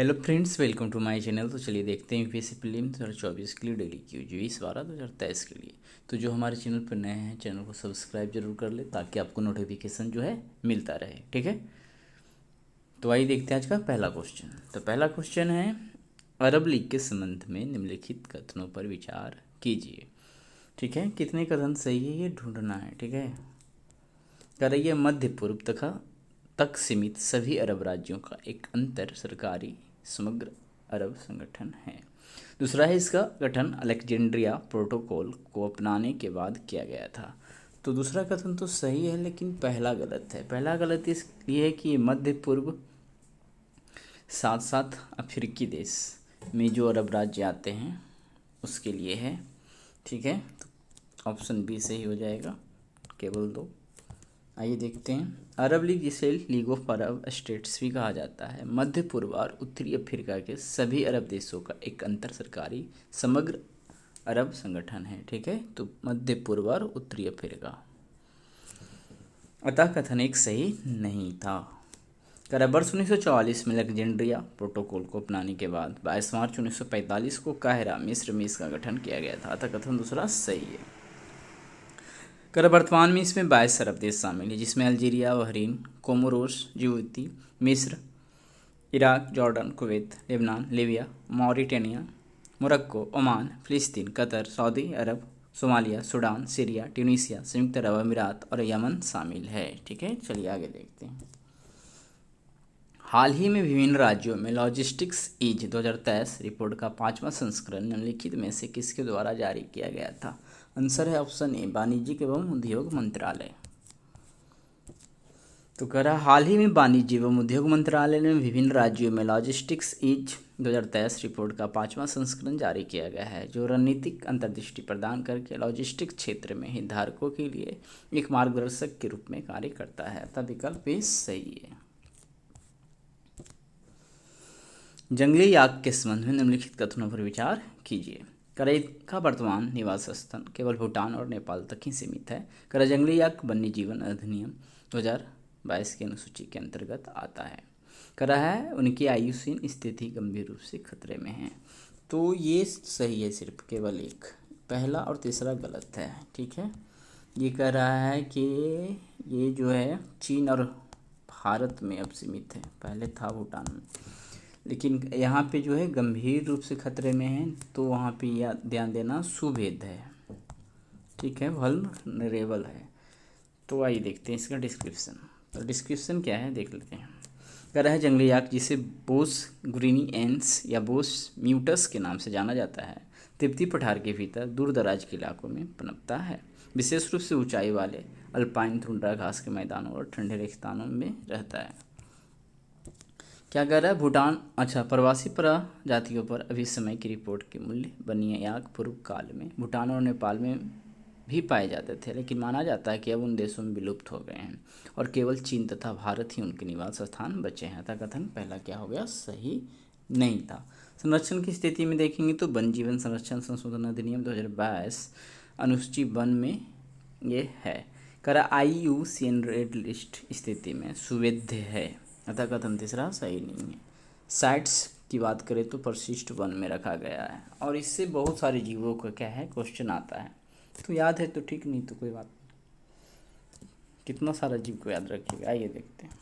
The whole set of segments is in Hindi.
hello friends welcome to my channel तो चलिए देखते हैं यूपीएससी फ़िल्म दो हज़ार चौबीस के लिए डेली क्यू जो इस बारह दो हज़ार तेईस के लिए तो जो हमारे चैनल पर नए हैं चैनल को सब्सक्राइब जरूर कर ले ताकि आपको नोटिफिकेशन जो है मिलता रहे ठीक है तो आइए देखते हैं आज का पहला क्वेश्चन तो पहला क्वेश्चन है अरब लीग के संबंध में निम्नलिखित कथनों पर विचार कीजिए ठीक है कितने कथन सही है ये ढूंढना है ठीक है करिए मध्य पूर्व तथा तक सीमित सभी अरब राज्यों का एक अंतर सरकारी समग्र अरब संगठन है दूसरा है इसका गठन अलेक्जेंड्रिया प्रोटोकॉल को अपनाने के बाद किया गया था तो दूसरा कथन तो सही है लेकिन पहला गलत है पहला गलत इसलिए है कि मध्य पूर्व साथ साथ अफ्रीकी देश में जो अरब राज्य आते हैं उसके लिए है ठीक है ऑप्शन बी सही हो जाएगा केवल दो आइए देखते हैं अरब लीग जिसे लीग ऑफ अरब स्टेट्स भी कहा जाता है मध्य पूर्व और उत्तरी अफ्रीका के सभी अरब देशों का एक अंतर सरकारी समग्र अरब संगठन है ठीक है तो मध्य पूर्व और उत्तरी अफ्रीका अतः कथन एक सही नहीं था कर वर्ष उन्नीस में लेगजेंड्रिया प्रोटोकॉल को अपनाने के बाद बाईस मार्च 1945 को काहरा मिस्र में इसका गठन किया गया था अतः कथन दूसरा सही है कर वर्तमान में इसमें बाईस अरब देश शामिल हैं जिसमें अल्जीरिया बहरीन कोमोरोस जूती मिस्र Iraq Jordan Kuwait Lebanon Libya Mauritania Morocco Oman फिलिस्तीन Qatar Saudi Arab Somalia Sudan Syria Tunisia संयुक्त अरब अमीरात और यमन शामिल है ठीक है चलिए आगे देखते हैं हाल ही में विभिन्न राज्यों में लॉजिस्टिक्स ईज 2023 रिपोर्ट का पांचवा संस्करण निम्नलिखित में से किसके द्वारा जारी किया गया था आंसर है ऑप्शन ए वाणिज्यिक एवं उद्योग मंत्रालय तो कह रहा हाल ही में वाणिज्य एवं उद्योग मंत्रालय ने विभिन्न राज्यों में लॉजिस्टिक्स इज दो हज़ार तेईस रिपोर्ट का पांचवा संस्करण जारी किया गया है जो रणनीतिक अंतर्दृष्टि प्रदान करके लॉजिस्टिक क्षेत्र में हितधारकों के लिए एक मार्गदर्शक के रूप में कार्य करता है अर्थात विकल्प ए सही है जंगली आग के संबंध में निम्नलिखित कथनों पर विचार कीजिए करेज का वर्तमान निवास स्थान केवल भूटान और नेपाल तक ही सीमित है करा जंगली या वन्य जीवन अधिनियम 2022 की अनुसूची के अंतर्गत आता है करा है उनकी आयुषीन स्थिति गंभीर रूप से खतरे में है तो ये सही है सिर्फ केवल एक पहला और तीसरा गलत है ठीक है ये कह रहा है कि ये जो है चीन और भारत में अब सीमित है पहले था भूटान में लेकिन यहाँ पे जो है गंभीर रूप से खतरे में है तो वहाँ पे या ध्यान देना सुभेद है ठीक है वल्नरेबल है तो आइए देखते हैं इसका डिस्क्रिप्शन तो डिस्क्रिप्शन क्या है देख लेते हैं कर है जंगली आग जिसे बोस ग्रीनी एंस या बोस म्यूटस के नाम से जाना जाता है तिब्बती पठार के भीतर दूर दराज के इलाकों में पनपता है विशेष रूप से ऊंचाई वाले अल्पाइन धुंडरा घास के मैदानों और ठंडे रेगिस्तानों में रहता है क्या कह रहा है भूटान अच्छा प्रवासी प्रजातियों पर अभी समय की रिपोर्ट के मूल्य बनियाक पूर्व काल में भूटान और नेपाल में भी पाए जाते थे लेकिन माना जाता है कि अब उन देशों में विलुप्त हो गए हैं और केवल चीन तथा भारत ही उनके निवास स्थान बचे हैं अतः कथन पहला क्या हो गया सही नहीं था संरक्षण की स्थिति में देखेंगे तो वन जीवन संरक्षण संशोधन अधिनियम दो अनुसूची वन में ये है करा I U C N red list स्थिति में सुविध है अतः कथन तीसरा सही नहीं है साइट्स की बात करें तो परसिस्ट वन में रखा गया है और इससे बहुत सारे जीवों का क्या है क्वेश्चन आता है तो याद है तो ठीक नहीं तो कोई बात नहीं कितना सारा जीव को याद रखिएगा आइए देखते हैं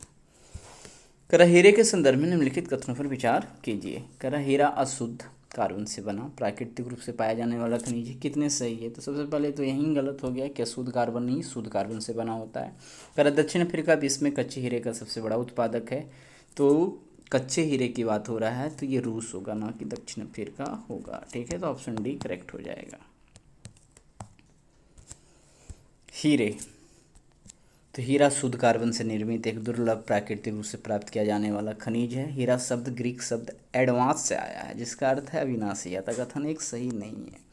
करहेरे के संदर्भ में निम्नलिखित कथनों पर विचार कीजिए करहेरा अशुद्ध कार्बन से बना प्राकृतिक रूप से पाया जाने वाला खनिज कितने सही है तो सबसे पहले तो यही गलत हो गया कि शुद्ध कार्बन नहीं शुद्ध कार्बन से बना होता है पर दक्षिण अफ्रीका विश्व में कच्चे हीरे का सबसे बड़ा उत्पादक है तो कच्चे हीरे की बात हो रहा है तो ये रूस होगा ना कि दक्षिण अफ्रीका होगा ठीक है तो ऑप्शन डी करेक्ट हो जाएगा हीरे तो हीरा शुद्ध कार्बन से निर्मित एक दुर्लभ प्राकृतिक रूप से प्राप्त किया जाने वाला खनिज है हीरा शब्द ग्रीक शब्द एडवांस से आया है जिसका अर्थ है अविनाशी या कथन एक सही नहीं है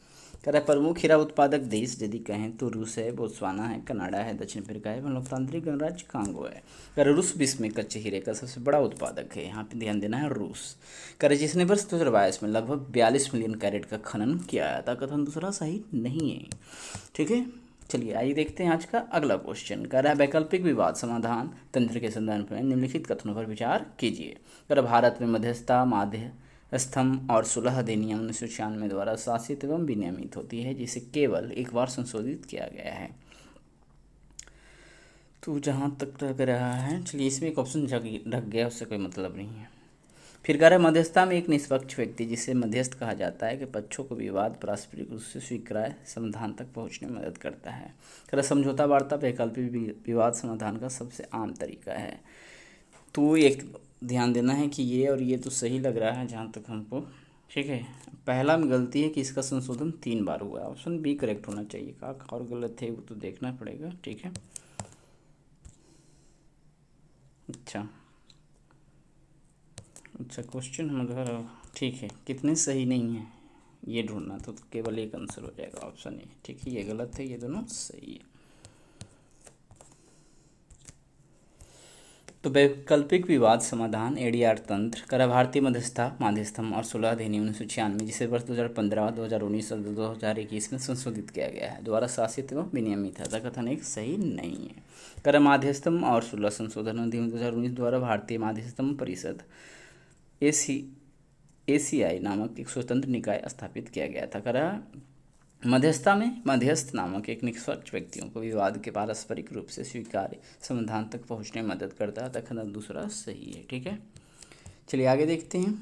कह प्रमुख हीरा उत्पादक देश यदि कहें तो रूस है बोत्सवाना है कनाडा है दक्षिण अफ्रीका है लोकतांत्रिक गणराज्य कांगो है कर रूस विश्व में कच्चे हीरे का सबसे बड़ा उत्पादक है यहाँ पे ध्यान देना है रूस कर जिसने वर्ष दो हज़ार बाईस में लगभग बयालीस मिलियन कैरेट का खनन किया था कथन दूसरा सही नहीं है ठीक है चलिए आइए देखते हैं आज का अगला क्वेश्चन कह रहा है वैकल्पिक विवाद समाधान तंत्र के संदर्भ में निम्नलिखित कथनों पर विचार कीजिए कर भारत में मध्यस्थता माध्य स्तंभ और सुलह अधिनियम उन्नीस सौ छियानवे द्वारा शासित एवं विनियमित होती है जिसे केवल एक बार संशोधित किया गया है तो जहाँ तक रह रहा है चलिए इसमें एक ऑप्शन रख गया उससे कोई मतलब नहीं है फिर कह रहे मध्यस्थता में एक निष्पक्ष व्यक्ति जिसे मध्यस्थ कहा जाता है कि पक्षों को विवाद पारस्परिक रूप से स्वीकृत समाधान तक पहुंचने में मदद करता है कह समझौता वार्ता वैकल्पिक विवाद समाधान का सबसे आम तरीका है तो एक ध्यान देना है कि ये और ये तो सही लग रहा है जहाँ तक हमको ठीक है पहला में गलती है कि इसका संशोधन तीन बार हुआ है ऑप्शन बी करेक्ट होना चाहिए का और गलत है वो तो देखना पड़ेगा ठीक है अच्छा अच्छा क्वेश्चन मगर ठीक है कितने सही नहीं है ये ढूंढना तो केवल एक आंसर हो जाएगा ऑप्शन ए ठीक है ये गलत है ये दोनों सही है तो वैकल्पिक विवाद समाधान एडीआर तंत्र करा भारतीय मध्यस्था माध्यस्थम और सोलह अधिनियम उन्नीस सौ छियानवे जिसे वर्ष 2015, 2019 और इक्कीस में संशोधित किया गया है द्वारा शासित एवं विनियमित है ऐसा कथन एक सही नहीं है करा माध्यस्थम और सोलह संशोधन अधिनियम दो द्वारा भारतीय माध्यस्थम परिषद ए सी ए सी आई नामक एक स्वतंत्र निकाय स्थापित किया गया था करा मध्यस्थता में मध्यस्थ नामक एक निष्पक्ष व्यक्तियों को विवाद के पारस्परिक रूप से स्वीकार्य समाधान तक पहुंचने में मदद करता है तथा दूसरा सही है ठीक है चलिए आगे देखते हैं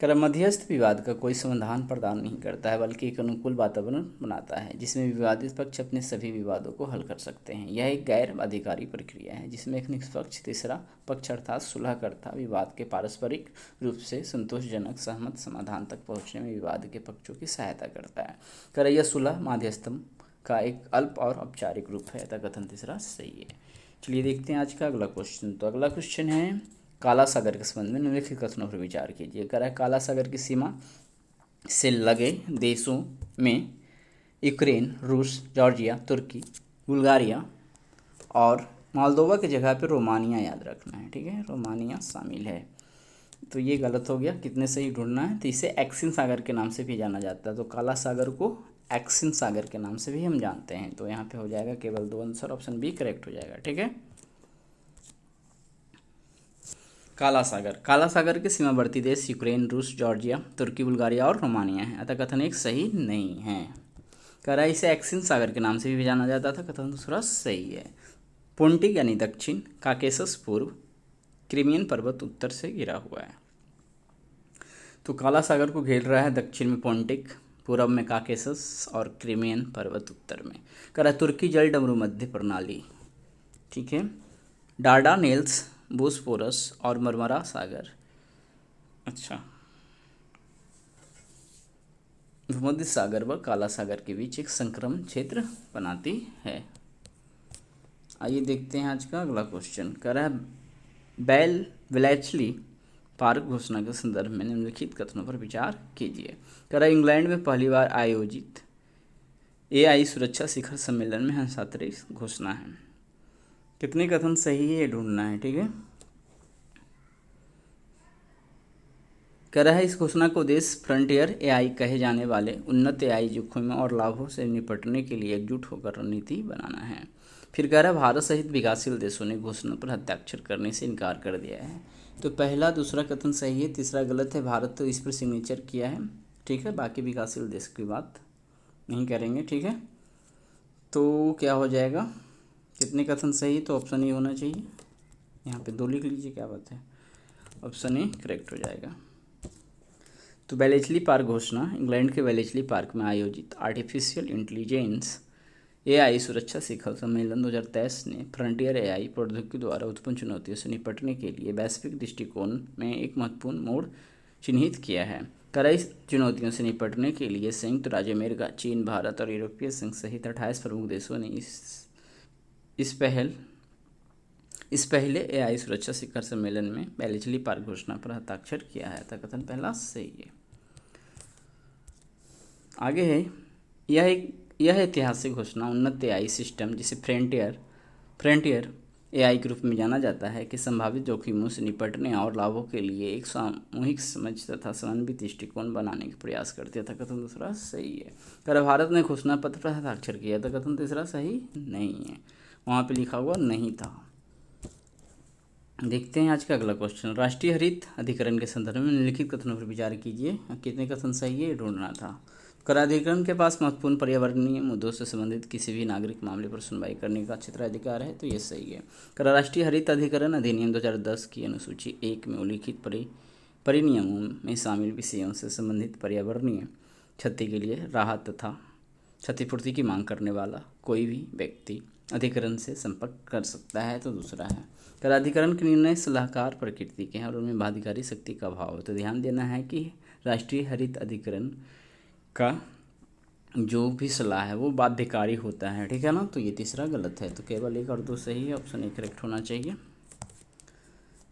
कर मध्यस्थ विवाद का कोई समाधान प्रदान नहीं करता है बल्कि एक अनुकूल वातावरण बनाता है जिसमें विवादित पक्ष अपने सभी विवादों को हल कर सकते हैं यह एक गैर अधिकारी प्रक्रिया है जिसमें एक निष्पक्ष तीसरा पक्ष अर्थात सुलहकर्ता विवाद के पारस्परिक रूप से संतोषजनक सहमत समाधान तक पहुँचने में विवाद के पक्षों की सहायता करता है कर यह सुलह माध्यस्थम का एक अल्प और औपचारिक रूप है तथा कथन तीसरा सही है चलिए देखते हैं आज का अगला क्वेश्चन तो अगला क्वेश्चन है काला सागर के संबंध में निम्नलिखित कथनों पर विचार कीजिए कह रहा है काला सागर की सीमा से लगे देशों में यूक्रेन रूस जॉर्जिया तुर्की बुल्गारिया और मालदोवा की जगह पर रोमानिया याद रखना है ठीक है रोमानिया शामिल है तो ये गलत हो गया कितने सही ढूंढना है तो इसे एक्सिन सागर के नाम से भी जाना जाता है तो काला सागर को एक्सिन सागर के नाम से भी हम जानते हैं तो यहाँ पे हो जाएगा केवल दो आंसर ऑप्शन बी करेक्ट हो जाएगा ठीक है काला सागर काला सागर के सीमावर्ती देश यूक्रेन रूस जॉर्जिया तुर्की बुल्गारिया और रोमानिया है अतः कथन एक सही नहीं है कह रहा है इसे एक्सिन सागर के नाम से भी जाना जाता था कथन दूसरा सही है पोन्टिक यानी दक्षिण काकेसस पूर्व क्रिमियन पर्वत उत्तर से घिरा हुआ है तो काला सागर को घेर रहा है दक्षिण में पोन्टिक पूरब में काकेसस और क्रिमियन पर्वत उत्तर में करा तुर्की जल डमरू मध्य प्रणाली ठीक है डार्डा नेल्स बोसफोरस और मरमरा सागर अच्छा भूमध्य सागर व काला सागर के बीच एक संक्रम क्षेत्र बनाती है आइए देखते हैं आज का अगला क्वेश्चन कह रहा है बैल विलैचली पार्क घोषणा के संदर्भ में निम्नलिखित कथनों पर विचार कीजिए कह रहा है इंग्लैंड में पहली बार आयोजित एआई सुरक्षा शिखर सम्मेलन में हंसात्री घोषणा है कितने कथन सही है ये ढूंढना है ठीक है कह रहा है इस घोषणा को देश फ्रंटियर एआई कहे जाने वाले उन्नत एआई जोखिम और लाभों से निपटने के लिए एकजुट होकर रणनीति बनाना है फिर कह रहा है भारत सहित विकासशील देशों ने घोषणा पर हस्ताक्षर करने से इनकार कर दिया है तो पहला दूसरा कथन सही है तीसरा गलत है भारत तो इस पर सिग्नेचर किया है ठीक है बाकी विकासशील देश की बात नहीं करेंगे ठीक है तो क्या हो जाएगा कितने कथन सही तो ऑप्शन ए होना चाहिए यहाँ पे दो लिख लीजिए क्या बात है ऑप्शन ए करेक्ट हो जाएगा तो वेलेचली पार्क घोषणा इंग्लैंड के वेलेचली पार्क में आयोजित आर्टिफिशियल इंटेलिजेंस एआई सुरक्षा शिखर सम्मेलन 2023 ने फ्रंटियर एआई प्रौद्योगिकी द्वारा उत्पन्न चुनौतियों से निपटने के लिए वैश्विक दृष्टिकोण में एक महत्वपूर्ण मोड़ चिन्हित किया है कई चुनौतियों से निपटने के लिए संयुक्त राज्य अमेरिका चीन भारत और यूरोपीय संघ सहित अट्ठाईस प्रमुख देशों ने इस इस पहल इस पहले एआई सुरक्षा शिखर सम्मेलन में बेलिजली पार्क घोषणा पर हस्ताक्षर किया है था तो कथन पहला सही है आगे है यह एक यह ऐतिहासिक घोषणा उन्नत एआई सिस्टम जिसे फ्रंटियर फ्रंटियर एआई रूप में जाना जाता है कि संभावित जोखिमों से निपटने और लाभों के लिए एक सामूहिक समझ तथा समन्वित दृष्टिकोण बनाने के प्रयास करती है था तो कथन दूसरा सही है अगर भारत ने घोषणा पत्र पर हस्ताक्षर किया था तो कथन तीसरा सही नहीं है वहाँ पे लिखा हुआ नहीं था देखते हैं आज का अगला क्वेश्चन राष्ट्रीय हरित अधिकरण के संदर्भ में निम्नलिखित कथनों पर विचार कीजिए कितने कथन सही है ढूंढना था कराधिकरण के पास महत्वपूर्ण पर्यावरणीय मुद्दों से संबंधित किसी भी नागरिक मामले पर सुनवाई करने का क्षेत्र अधिकार है तो यह सही है कर राष्ट्रीय हरित अधिकरण अधिनियम 2010 की अनुसूची एक में उल्लिखित परि परिनियमों में शामिल विषयों से संबंधित पर्यावरणीय क्षति के लिए राहत तथा क्षतिपूर्ति की मांग करने वाला कोई भी व्यक्ति अधिकरण से संपर्क कर सकता है तो दूसरा है कराधिकरण के निर्णय सलाहकार प्रकृति के हैं और उनमें बाधिकारी शक्ति का अभाव है तो ध्यान देना है कि राष्ट्रीय हरित अधिकरण का जो भी सलाह है वो बाध्यकारी होता है ठीक है ना तो ये तीसरा गलत है तो केवल एक और दो सही है ऑप्शन एक करेक्ट होना चाहिए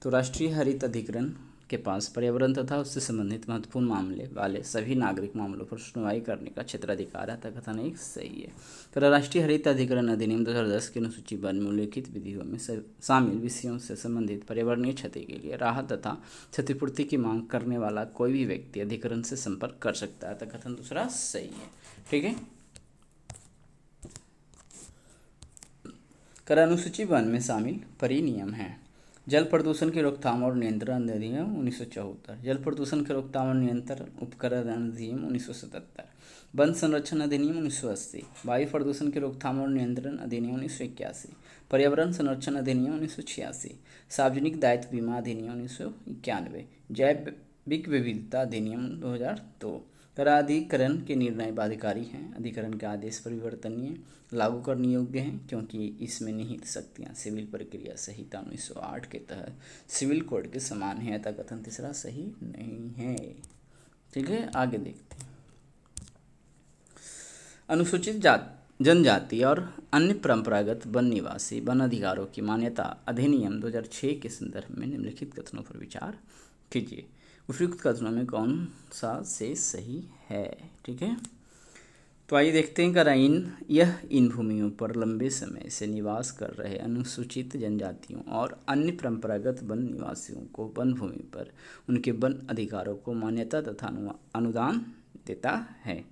तो राष्ट्रीय हरित अधिकरण के पास पर्यावरण तथा उससे संबंधित महत्वपूर्ण मामले वाले सभी नागरिक मामलों पर सुनवाई करने का क्षेत्राधिकार है कथन एक सही है फिर राष्ट्रीय हरित अधिकरण अधिनियम दो हज़ार दस की अनुसूची बन में विधियों में शामिल विषयों से संबंधित पर्यावरणीय क्षति के लिए राहत तथा क्षतिपूर्ति की मांग करने वाला कोई भी व्यक्ति अधिकरण से संपर्क कर सकता है कथन दूसरा सही है ठीक है कर अनुसूची वन में शामिल परिनियम है जल प्रदूषण की रोकथाम और नियंत्रण अधिनियम उन्नीस जल प्रदूषण की रोकथाम और नियंत्रण उपकरण अधिनियम उन्नीस वन संरक्षण अधिनियम उन्नीस सौ अस्सी वायु प्रदूषण की रोकथाम और नियंत्रण अधिनियम उन्नीस सौ इक्यासी पर्यावरण संरक्षण अधिनियम उन्नीस सौ छियासी सार्वजनिक दायित्व बीमा अधिनियम उन्नीस सौ इक्यानवे जैविक विविधता अधिनियम दो कराधिकरण के निर्णय बाधिकारी हैं अधिकरण के आदेश परिवर्तनीय लागू करने योग्य हैं क्योंकि इसमें निहित शक्तियाँ सिविल प्रक्रिया संहिता उन्नीस सौ आठ के तहत सिविल कोड के समान है अतः कथन तीसरा सही नहीं है ठीक है आगे देखते हैं अनुसूचित जात जनजाति और अन्य परंपरागत वन निवासी वन अधिकारों की मान्यता अधिनियम 2006 के संदर्भ में निम्नलिखित कथनों पर विचार कीजिए उपयुक्त कथनों में कौन सा से सही है ठीक है तो आइए देखते हैं कराइन यह इन भूमियों पर लंबे समय से निवास कर रहे अनुसूचित जनजातियों और अन्य परंपरागत वन निवासियों को वन भूमि पर उनके वन अधिकारों को मान्यता तथा अनुदान देता है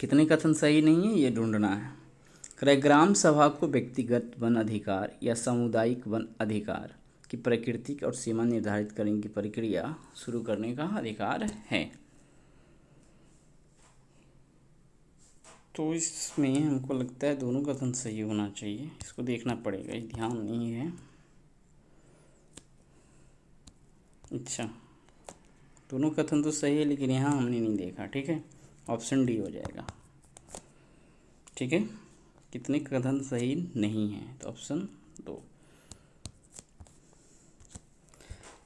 कितने कथन सही नहीं है ये ढूंढना है क्रय ग्राम सभा को व्यक्तिगत वन अधिकार या सामुदायिक वन अधिकार की प्राकृतिक और सीमा निर्धारित करने की प्रक्रिया शुरू करने का अधिकार है तो इसमें हमको लगता है दोनों कथन सही होना चाहिए इसको देखना पड़ेगा ध्यान नहीं है अच्छा दोनों कथन तो सही है लेकिन यहाँ हमने नहीं देखा ठीक है ऑप्शन डी हो जाएगा ठीक है कितने कथन सही नहीं है तो ऑप्शन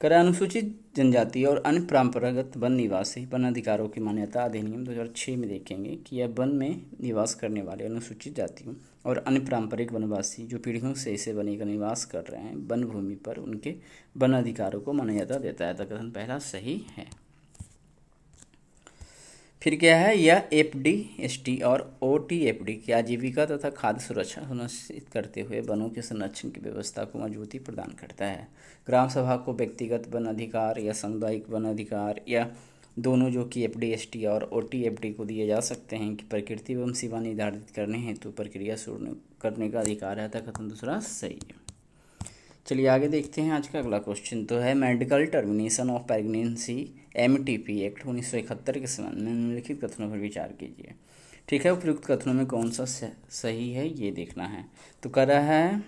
करें अनुसूचित जनजाति और अन्य परंपरागत वन निवासी वन अधिकारों की मान्यता अधिनियम 2006 में देखेंगे कि यह वन में निवास करने वाले अनुसूचित जातियों और अन्य पारंपरिक वनवासी जो पीढ़ियों से इसे बने का निवास कर रहे हैं वन भूमि पर उनके वन अधिकारों को मान्यता देता है कथन पहला सही है फिर क्या है यह एफ डी एस टी और ओ टी एफ डी की आजीविका तथा खाद्य सुरक्षा सुनिश्चित करते हुए वनों के संरक्षण की व्यवस्था को मजबूती प्रदान करता है ग्राम सभा को व्यक्तिगत वन अधिकार या सामुदायिक वन अधिकार या दोनों जो कि एफ डी एस टी और ओ टी एफ डी को दिए जा सकते हैं कि प्रकृति एवं सीमा निर्धारित करने हेतु तो प्रक्रिया शुरू करने का अधिकार है तथा दूसरा सही है चलिए आगे देखते हैं आज का अगला क्वेश्चन तो है medical termination of pregnancy M T P act उन्नीस सौ इकहत्तर के संबंध में निम्नलिखित कथनों पर विचार कीजिए ठीक है उपयुक्त कथनों में कौन सा सही है ये देखना है तो कह रहा है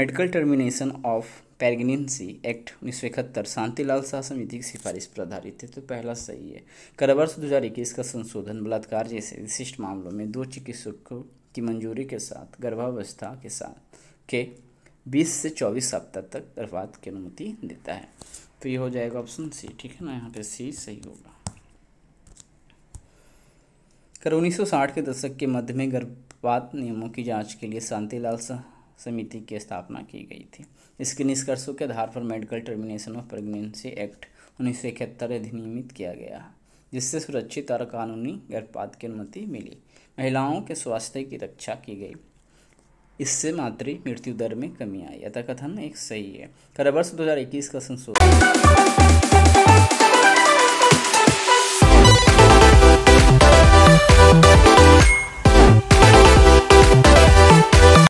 medical termination of pregnancy act उन्नीस सौ इकहत्तर शांतिलाल शाह समिति की सिफारिश पर आधारित है तो पहला सही है कर वर्ष दो हज़ार इक्कीस का संशोधन बलात्कार जैसे विशिष्ट मामलों में दो चिकित्सकों की मंजूरी के साथ गर्भावस्था के साथ के बीस से चौबीस सप्ताह तक गर्भपात की अनुमति देता है तो ये हो जाएगा ऑप्शन सी ठीक है ना यहाँ पे सी सही होगा कर 1960 के दशक के मध्य में गर्भपात नियमों की जांच के लिए शांतिलाल समिति की स्थापना की गई थी इसके निष्कर्षों के आधार पर medical termination of pregnancy act उन्नीस अधिनियमित किया गया जिससे सुरक्षित और कानूनी गर्भपात की अनुमति मिली महिलाओं के स्वास्थ्य की रक्षा की गई इससे मातृ मृत्यु दर में कमी आई अतः कथन एक सही है कर वर्ष दो का संशोधन